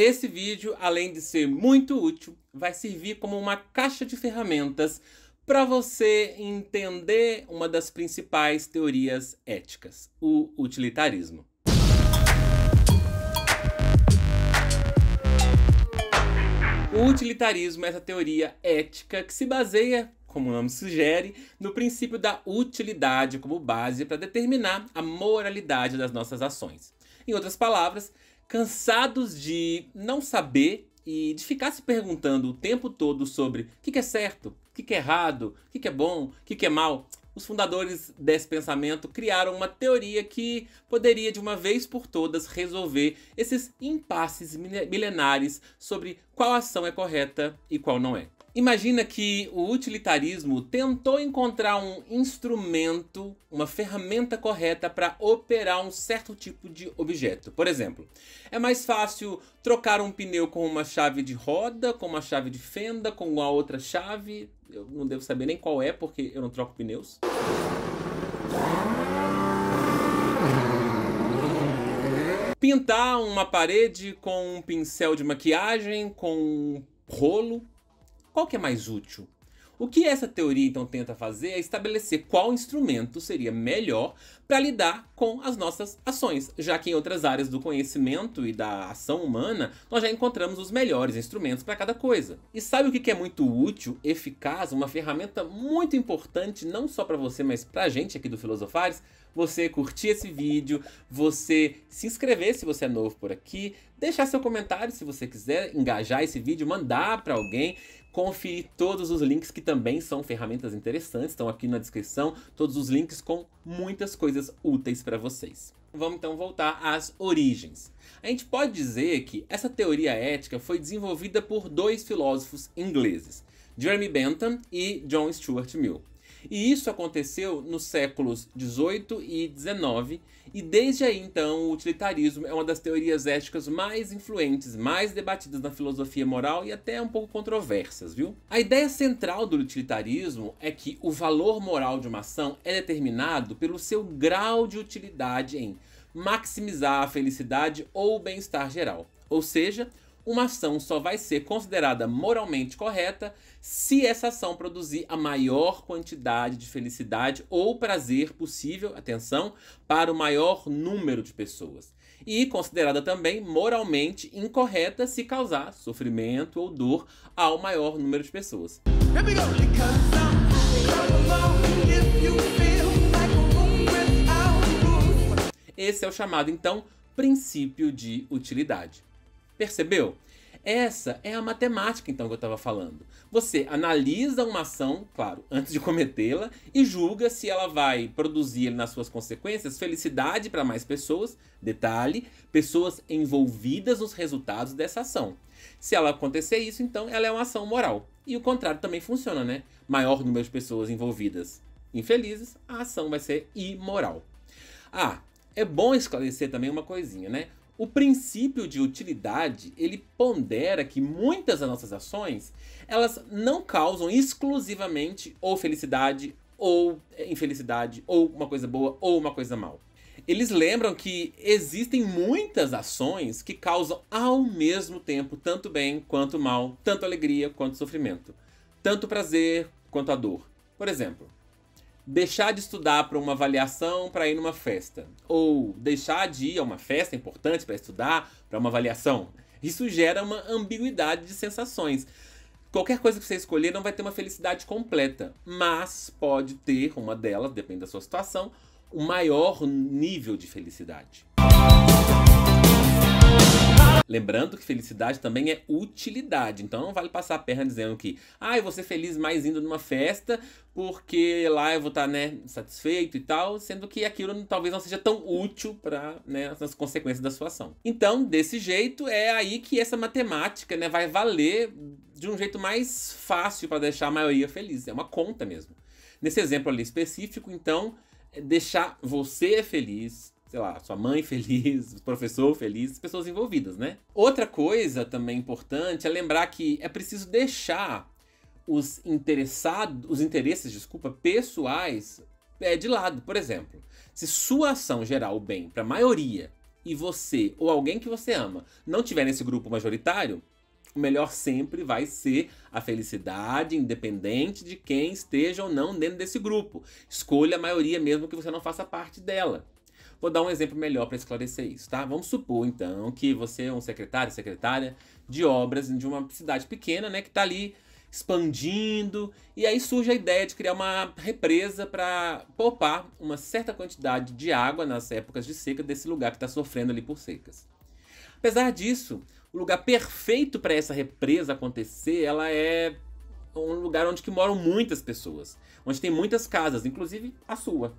Esse vídeo, além de ser muito útil, vai servir como uma caixa de ferramentas para você entender uma das principais teorias éticas, o utilitarismo. O utilitarismo é essa teoria ética que se baseia como o nome sugere, no princípio da utilidade como base para determinar a moralidade das nossas ações. Em outras palavras, cansados de não saber e de ficar se perguntando o tempo todo sobre o que, que é certo, o que, que é errado, o que, que é bom, o que, que é mal, os fundadores desse pensamento criaram uma teoria que poderia de uma vez por todas resolver esses impasses milenares sobre qual ação é correta e qual não é. Imagina que o utilitarismo tentou encontrar um instrumento, uma ferramenta correta para operar um certo tipo de objeto. Por exemplo, é mais fácil trocar um pneu com uma chave de roda, com uma chave de fenda, com uma outra chave. Eu não devo saber nem qual é, porque eu não troco pneus. Pintar uma parede com um pincel de maquiagem, com um rolo qual que é mais útil? O que essa teoria então tenta fazer é estabelecer qual instrumento seria melhor para lidar com as nossas ações, já que em outras áreas do conhecimento e da ação humana nós já encontramos os melhores instrumentos para cada coisa. E sabe o que é muito útil, eficaz, uma ferramenta muito importante não só para você, mas para a gente aqui do Filosofares? Você curtir esse vídeo, você se inscrever se você é novo por aqui, deixar seu comentário se você quiser engajar esse vídeo, mandar para alguém, conferir todos os links que também são ferramentas interessantes, estão aqui na descrição, todos os links com muitas coisas úteis para vocês. Vamos então voltar às origens. A gente pode dizer que essa teoria ética foi desenvolvida por dois filósofos ingleses, Jeremy Bentham e John Stuart Mill. E isso aconteceu nos séculos 18 e 19, e desde aí então o utilitarismo é uma das teorias éticas mais influentes, mais debatidas na filosofia moral e até um pouco controversas, viu? A ideia central do utilitarismo é que o valor moral de uma ação é determinado pelo seu grau de utilidade em maximizar a felicidade ou o bem-estar geral. Ou seja, uma ação só vai ser considerada moralmente correta se essa ação produzir a maior quantidade de felicidade ou prazer possível, atenção, para o maior número de pessoas. E considerada também moralmente incorreta se causar sofrimento ou dor ao maior número de pessoas. Esse é o chamado, então, princípio de utilidade. Percebeu? Essa é a matemática, então, que eu estava falando. Você analisa uma ação, claro, antes de cometê-la, e julga se ela vai produzir nas suas consequências felicidade para mais pessoas, detalhe, pessoas envolvidas nos resultados dessa ação. Se ela acontecer isso, então ela é uma ação moral. E o contrário também funciona, né? Maior número de pessoas envolvidas infelizes, a ação vai ser imoral. Ah, é bom esclarecer também uma coisinha, né? O princípio de utilidade, ele pondera que muitas das nossas ações, elas não causam exclusivamente ou felicidade ou é, infelicidade, ou uma coisa boa ou uma coisa mal. Eles lembram que existem muitas ações que causam ao mesmo tempo tanto bem quanto mal, tanto alegria quanto sofrimento, tanto prazer quanto a dor. Por exemplo, deixar de estudar para uma avaliação para ir numa festa, ou deixar de ir a uma festa importante para estudar para uma avaliação. Isso gera uma ambiguidade de sensações. Qualquer coisa que você escolher não vai ter uma felicidade completa, mas pode ter uma delas, depende da sua situação, o um maior nível de felicidade. Lembrando que felicidade também é utilidade. Então não vale passar a perna dizendo que, ah, eu vou ser feliz mais indo numa festa, porque lá eu vou estar, tá, né, satisfeito e tal, sendo que aquilo talvez não seja tão útil para né, as consequências da sua ação. Então, desse jeito, é aí que essa matemática né, vai valer de um jeito mais fácil para deixar a maioria feliz. É uma conta mesmo. Nesse exemplo ali específico, então, é deixar você feliz sei lá, sua mãe feliz, o professor feliz, pessoas envolvidas, né? Outra coisa também importante é lembrar que é preciso deixar os interessados, os interesses, desculpa, pessoais é, de lado. Por exemplo, se sua ação gerar o bem para a maioria e você ou alguém que você ama não tiver nesse grupo majoritário, o melhor sempre vai ser a felicidade, independente de quem esteja ou não dentro desse grupo. Escolha a maioria mesmo que você não faça parte dela. Vou dar um exemplo melhor para esclarecer isso, tá? Vamos supor, então, que você é um secretário, secretária de obras de uma cidade pequena, né, que está ali expandindo, e aí surge a ideia de criar uma represa para poupar uma certa quantidade de água nas épocas de seca desse lugar que está sofrendo ali por secas. Apesar disso, o lugar perfeito para essa represa acontecer, ela é um lugar onde que moram muitas pessoas, onde tem muitas casas, inclusive a sua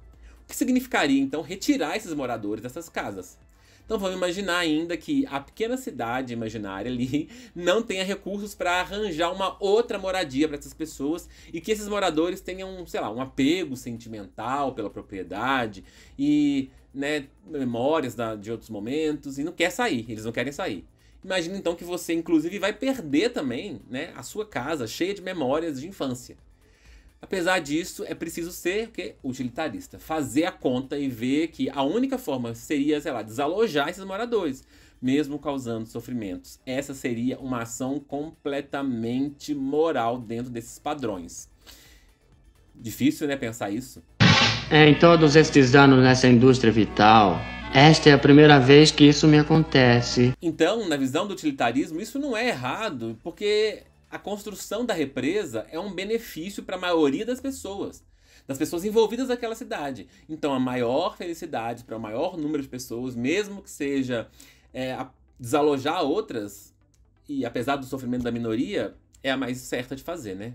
que significaria então retirar esses moradores dessas casas. Então vamos imaginar ainda que a pequena cidade imaginária ali não tenha recursos para arranjar uma outra moradia para essas pessoas e que esses moradores tenham, sei lá, um apego sentimental pela propriedade e né, memórias da, de outros momentos e não quer sair, eles não querem sair. Imagina então que você inclusive vai perder também, né, a sua casa cheia de memórias de infância. Apesar disso, é preciso ser o quê? utilitarista, fazer a conta e ver que a única forma seria, sei lá, desalojar esses moradores, mesmo causando sofrimentos. Essa seria uma ação completamente moral dentro desses padrões. Difícil, né, pensar isso? É, em todos estes anos nessa indústria vital, esta é a primeira vez que isso me acontece. Então, na visão do utilitarismo, isso não é errado, porque a construção da represa é um benefício para a maioria das pessoas, das pessoas envolvidas naquela cidade. Então, a maior felicidade para o maior número de pessoas, mesmo que seja é, desalojar outras, e apesar do sofrimento da minoria, é a mais certa de fazer, né?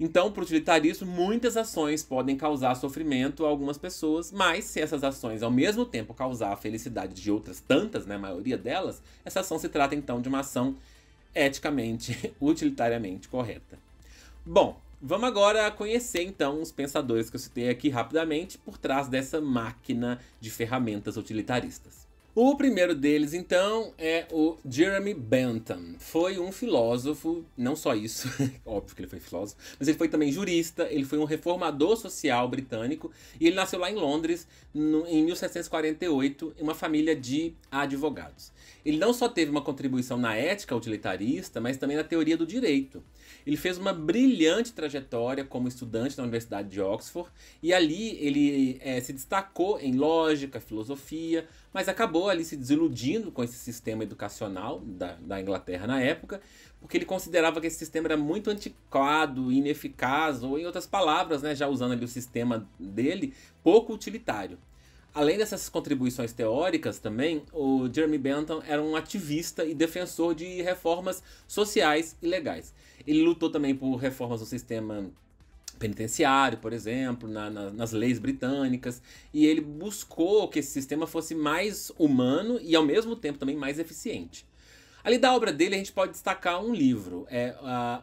Então, para utilitar isso, muitas ações podem causar sofrimento a algumas pessoas, mas se essas ações ao mesmo tempo causar a felicidade de outras tantas, né, a maioria delas, essa ação se trata então de uma ação eticamente, utilitariamente correta. Bom, vamos agora conhecer então os pensadores que eu citei aqui rapidamente por trás dessa máquina de ferramentas utilitaristas. O primeiro deles, então, é o Jeremy Bentham. Foi um filósofo, não só isso, óbvio que ele foi filósofo, mas ele foi também jurista, ele foi um reformador social britânico e ele nasceu lá em Londres no, em 1748, em uma família de advogados. Ele não só teve uma contribuição na ética utilitarista, mas também na teoria do direito. Ele fez uma brilhante trajetória como estudante na Universidade de Oxford e ali ele é, se destacou em lógica, filosofia, mas acabou acabou ali se desiludindo com esse sistema educacional da, da Inglaterra na época, porque ele considerava que esse sistema era muito antiquado, ineficaz, ou em outras palavras, né, já usando ali o sistema dele, pouco utilitário. Além dessas contribuições teóricas também, o Jeremy Bentham era um ativista e defensor de reformas sociais e legais. Ele lutou também por reformas no sistema penitenciário, por exemplo, na, na, nas leis britânicas, e ele buscou que esse sistema fosse mais humano e ao mesmo tempo também mais eficiente. Ali da obra dele a gente pode destacar um livro, é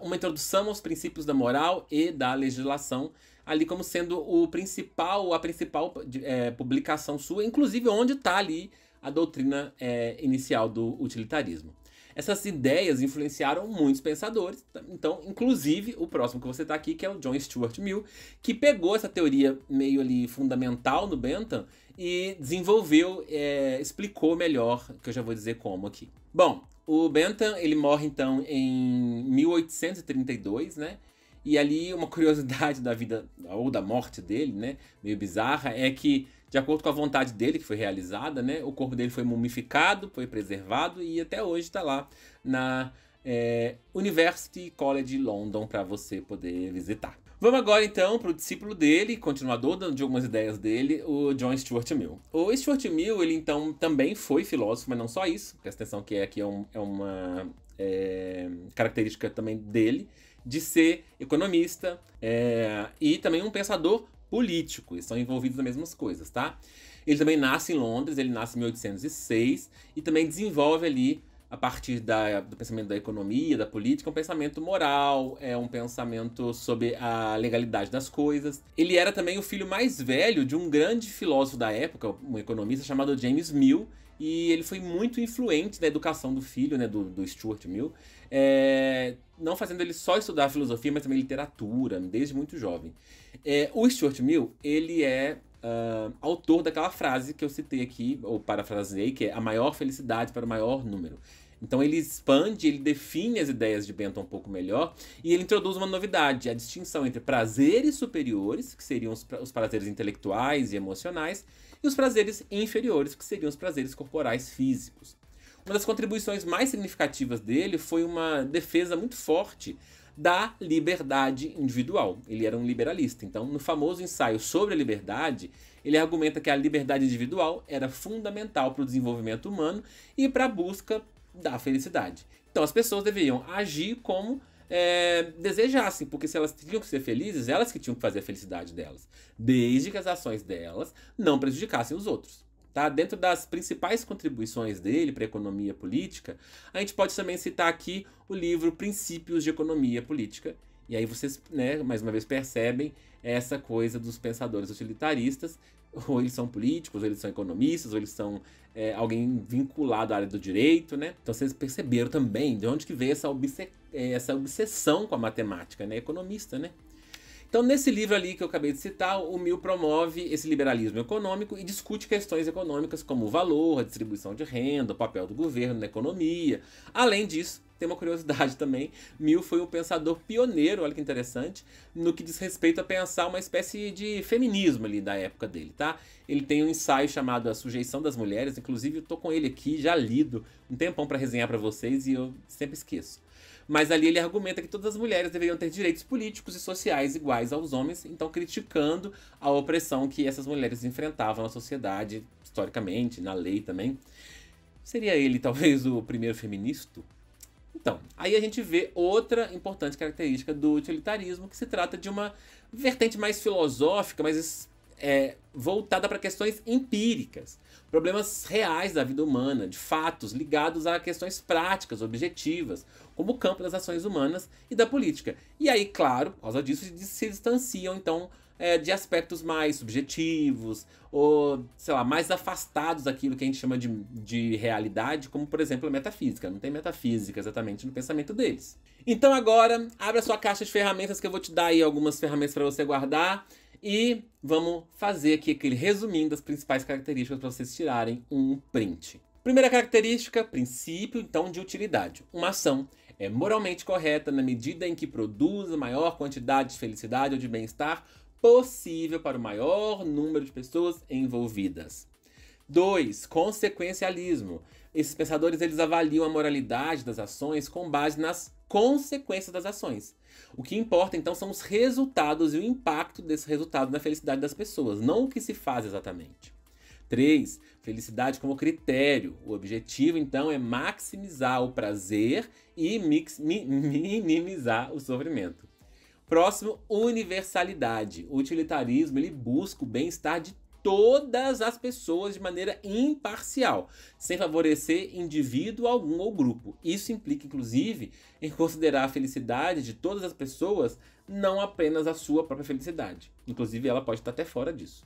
uma introdução aos princípios da moral e da legislação, ali como sendo o principal a principal é, publicação sua, inclusive onde está ali a doutrina é, inicial do utilitarismo. Essas ideias influenciaram muitos pensadores, então, inclusive o próximo que você está aqui, que é o John Stuart Mill, que pegou essa teoria meio ali fundamental no Bentham e desenvolveu, é, explicou melhor, que eu já vou dizer como aqui. Bom, o Bentham ele morre então em 1832, né? E ali uma curiosidade da vida ou da morte dele, né, meio bizarra, é que de acordo com a vontade dele, que foi realizada, né, o corpo dele foi mumificado, foi preservado e até hoje está lá na é, University College London para você poder visitar. Vamos agora então para o discípulo dele, continuador de algumas ideias dele, o John Stuart Mill. O Stuart Mill, ele então também foi filósofo, mas não só isso, presta atenção que aqui é, um, é uma é, característica também dele, de ser economista é, e também um pensador político, são envolvidos nas mesmas coisas, tá? Ele também nasce em Londres, ele nasce em 1806 e também desenvolve ali a partir da, do pensamento da economia, da política, um pensamento moral, é um pensamento sobre a legalidade das coisas. Ele era também o filho mais velho de um grande filósofo da época, um economista chamado James Mill, e ele foi muito influente na educação do filho, né, do, do Stuart Mill, é, não fazendo ele só estudar filosofia, mas também literatura, desde muito jovem. É, o Stuart Mill, ele é uh, autor daquela frase que eu citei aqui, ou parafrasei, que é a maior felicidade para o maior número. Então ele expande, ele define as ideias de Bentham um pouco melhor e ele introduz uma novidade, a distinção entre prazeres superiores, que seriam os, pra os prazeres intelectuais e emocionais, e os prazeres inferiores, que seriam os prazeres corporais físicos. Uma das contribuições mais significativas dele foi uma defesa muito forte da liberdade individual. Ele era um liberalista. Então, no famoso ensaio sobre a liberdade, ele argumenta que a liberdade individual era fundamental para o desenvolvimento humano e para a busca da felicidade. Então, as pessoas deveriam agir como é, desejassem, porque se elas tinham que ser felizes, elas que tinham que fazer a felicidade delas, desde que as ações delas não prejudicassem os outros. Tá? Dentro das principais contribuições dele para a economia política, a gente pode também citar aqui o livro Princípios de Economia Política. E aí vocês, né, mais uma vez, percebem essa coisa dos pensadores utilitaristas. Ou eles são políticos, ou eles são economistas, ou eles são é, alguém vinculado à área do direito, né? Então vocês perceberam também de onde que veio essa, obse é, essa obsessão com a matemática, né? Economista, né? Então, nesse livro ali que eu acabei de citar, o Mill promove esse liberalismo econômico e discute questões econômicas como o valor, a distribuição de renda, o papel do governo na economia. Além disso, tem uma curiosidade também. Mill foi um pensador pioneiro, olha que interessante, no que diz respeito a pensar uma espécie de feminismo ali da época dele, tá? Ele tem um ensaio chamado A Sujeição das Mulheres, inclusive eu tô com ele aqui já lido, um tempão para resenhar para vocês e eu sempre esqueço. Mas ali ele argumenta que todas as mulheres deveriam ter direitos políticos e sociais iguais aos homens, então criticando a opressão que essas mulheres enfrentavam na sociedade, historicamente, na lei também. Seria ele talvez o primeiro feminista? Então, aí a gente vê outra importante característica do utilitarismo, que se trata de uma vertente mais filosófica, mais é, voltada para questões empíricas, problemas reais da vida humana, de fatos ligados a questões práticas, objetivas, como o campo das ações humanas e da política. E aí, claro, por causa disso, se distanciam então é, de aspectos mais subjetivos, ou, sei lá, mais afastados daquilo que a gente chama de, de realidade, como, por exemplo, a metafísica. Não tem metafísica exatamente no pensamento deles. Então agora, abre a sua caixa de ferramentas que eu vou te dar aí algumas ferramentas para você guardar. E vamos fazer aqui aquele resumindo das principais características para vocês tirarem um print. Primeira característica, princípio então de utilidade. Uma ação é moralmente correta na medida em que produza maior quantidade de felicidade ou de bem-estar possível para o maior número de pessoas envolvidas. 2. Consequencialismo. Esses pensadores eles avaliam a moralidade das ações com base nas consequências das ações. O que importa então são os resultados e o impacto desse resultado na felicidade das pessoas, não o que se faz exatamente. 3. Felicidade como critério. O objetivo, então, é maximizar o prazer e mix, mi, minimizar o sofrimento. Próximo, universalidade. O utilitarismo ele busca o bem-estar de todas as pessoas de maneira imparcial, sem favorecer indivíduo algum ou grupo. Isso implica, inclusive, em considerar a felicidade de todas as pessoas, não apenas a sua própria felicidade. Inclusive, ela pode estar até fora disso.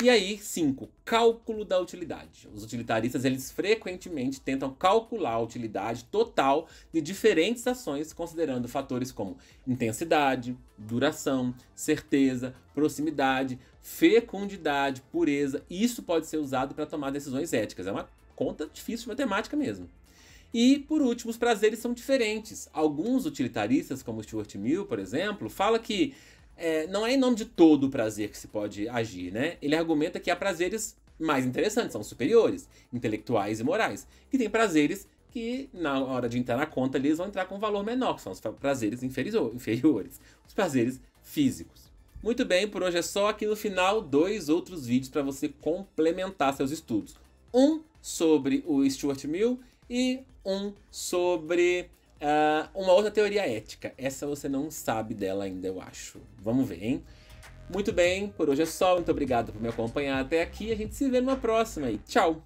E aí, 5. Cálculo da utilidade. Os utilitaristas, eles frequentemente tentam calcular a utilidade total de diferentes ações, considerando fatores como intensidade, duração, certeza, proximidade, fecundidade, pureza. Isso pode ser usado para tomar decisões éticas. É uma conta difícil de matemática mesmo. E, por último, os prazeres são diferentes. Alguns utilitaristas, como Stuart Mill, por exemplo, fala que é, não é em nome de todo o prazer que se pode agir, né? Ele argumenta que há prazeres mais interessantes, são superiores, intelectuais e morais, que tem prazeres que na hora de entrar na conta eles vão entrar com um valor menor, que são os prazeres inferiores, os prazeres físicos. Muito bem, por hoje é só. Aqui no final, dois outros vídeos para você complementar seus estudos. Um sobre o Stuart Mill e um sobre Uh, uma outra teoria ética. Essa você não sabe dela ainda, eu acho. Vamos ver, hein? Muito bem, por hoje é só. Muito obrigado por me acompanhar até aqui. A gente se vê numa próxima e tchau!